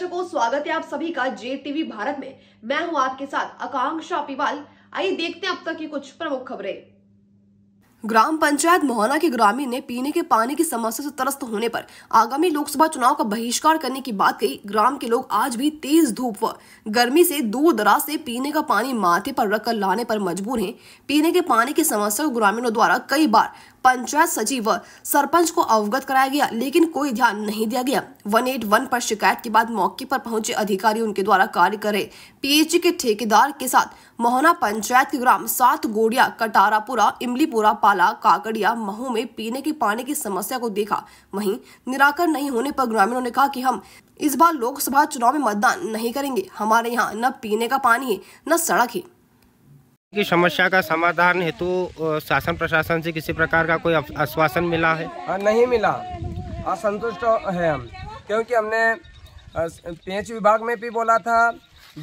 दर्शकों स्वागत है आप सभी का जे टीवी भारत में मैं हूं आपके साथ आकांक्षा पिवाल आइए देखते हैं अब तक की कुछ प्रमुख खबरें ग्राम पंचायत मोहना के ग्रामीण ने पीने के पानी की समस्या से त्रस्त होने पर आगामी लोकसभा चुनाव का बहिष्कार करने की बात कही ग्राम के लोग आज भी तेज धूप व गर्मी से दूर दराज से पीने का पानी माथे पर रखकर लाने पर मजबूर हैं पीने के पानी की समस्या को ग्रामीणों द्वारा कई बार पंचायत सचिव व सरपंच को अवगत कराया गया लेकिन कोई ध्यान नहीं दिया गया वन एट वन पर शिकायत के बाद मौके पर पहुंचे अधिकारी उनके द्वारा कार्य कर रहे पीएचई के ठेकेदार के साथ मोहना पंचायत के ग्राम सात गोड़िया कटारापुरा इमलीपुरा पाला काकड़िया महू में पीने के पानी की समस्या को देखा वहीं निराकरण नहीं होने पर ग्रामीणों ने कहा कि हम इस बार लोकसभा चुनाव में मतदान नहीं करेंगे हमारे यहाँ न पीने का पानी है न सड़क है की समस्या का समाधान हेतु शासन प्रशासन से किसी प्रकार का कोई आश्वासन मिला है हाँ, नहीं मिला असंतुष्ट है हम क्योंकि हमने पेंच विभाग में भी बोला था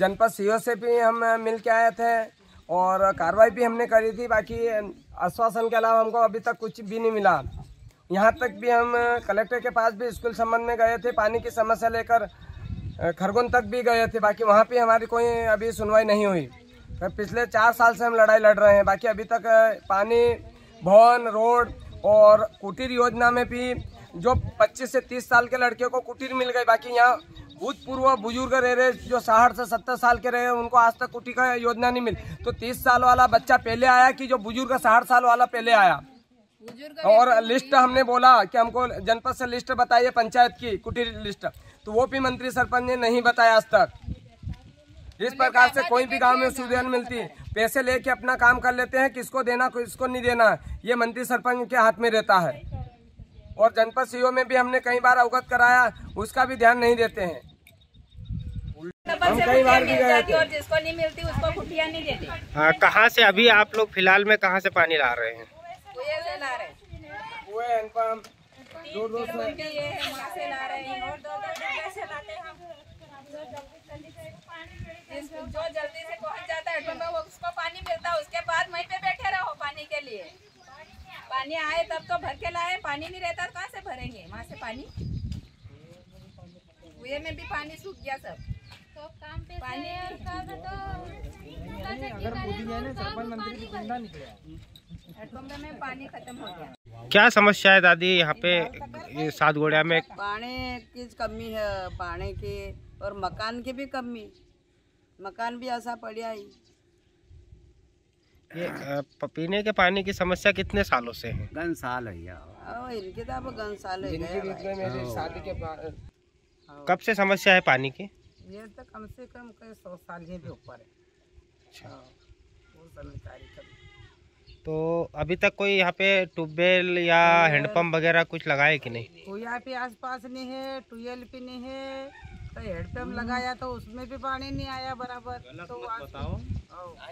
जनपद सीओ से भी हम मिल के आए थे और कार्रवाई भी हमने करी थी बाकी आश्वासन के अलावा हमको अभी तक कुछ भी नहीं मिला यहाँ तक भी हम कलेक्टर के पास भी स्कूल संबंध में गए थे पानी की समस्या लेकर खरगोन तक भी गए थे बाकी वहाँ पे हमारी कोई अभी सुनवाई नहीं हुई पिछले चार साल से हम लड़ाई लड़ रहे हैं बाकी अभी तक पानी भवन रोड और कुटीर योजना में भी जो 25 से 30 साल के लड़कियों को कुटीर मिल गई बाकी यहाँ भूतपूर्व बुजुर्ग रह रहे जो साठ से सत्तर साल के रहे उनको आज तक कुटी का योजना नहीं मिली तो तीस साल वाला बच्चा पहले आया कि जो बुजुर्ग साठ साल वाला पहले आया और तो लिस्ट हमने बोला कि हमको जनपद से लिस्ट बताइए पंचायत की कुटीर लिस्ट तो वो भी मंत्री सरपंच ने नहीं बताया आज तक इस प्रकार से कोई भी गांव में सुविधा नहीं मिलती पैसे लेके अपना काम कर लेते हैं किसको देना किसको नहीं देना ये मंत्री सरपंच के हाथ में रहता है और जनपद सीओ में भी हमने कई बार अवगत कराया उसका भी ध्यान नहीं देते हैं हम कई बार भी गए थे और जिसको नहीं मिलती उसको खुटिया नहीं देती हाँ कहाँ से अभी आप लोग फिलहाल में कहाँ से पानी ला रहे हैं दूर जो जल्दी से पहुंच जाता है टुम्बा वो उसको पानी मिलता है उसके बाद वहीं पे बैठे रहो पानी के लिए पानी आए तब तो भर के लाए पानी नहीं रहता तो कहाँ से भरेंगे वहाँ से पानी कुएं में भी पानी सूख गया सब तो तो तो क्या समस्या है दादी यहाँ पे सात घोड़िया में पानी की कमी है पानी की और मकान की भी कमी मकान भी ऐसा पड़ आई ये पीने के पानी की समस्या कितने सालों से है गन साल है इनके तो अब गन साल है हाँ। कब से समस्या है पानी की ये तो कम से कम कई सौ साल ही भी ऊपर है अच्छा हाँ, वो समझदारी कभी तो अभी तक कोई यहाँ पे ट्यूबवेल या हैंडपम्प वगैरह कुछ लगाए कि नहीं तो यहाँ पे आसपास नहीं है ट्यूबवेल भी नहीं है तो हैंडपम्प लगाया तो उसमें भी पानी नहीं आया बराबर तो बताओ